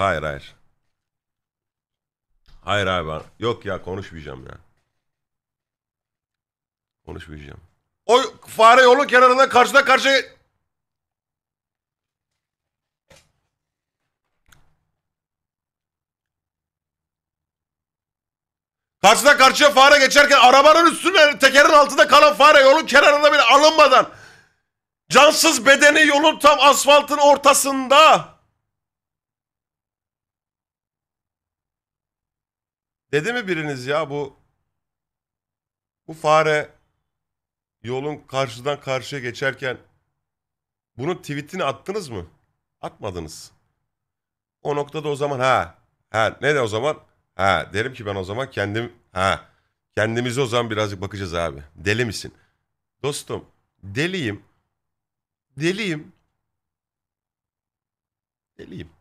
Hayır hayır. Hayır abi. Yok ya konuşmayacağım ya. Konuşmayacağım. O fare yolun kenarında karşıda karşı. Karşıda karşıya fare geçerken arabanın üstünde tekerin altında kalan fare yolun kenarında bile alınmadan cansız bedeni yolun tam asfaltın ortasında Dedi mi biriniz ya bu bu fare yolun karşıdan karşıya geçerken bunun tweetini attınız mı? Atmadınız. O noktada o zaman ha ha ne de o zaman ha derim ki ben o zaman kendim ha kendimize o zaman birazcık bakacağız abi. Deli misin? Dostum deliyim. Deliyim. Deliyim.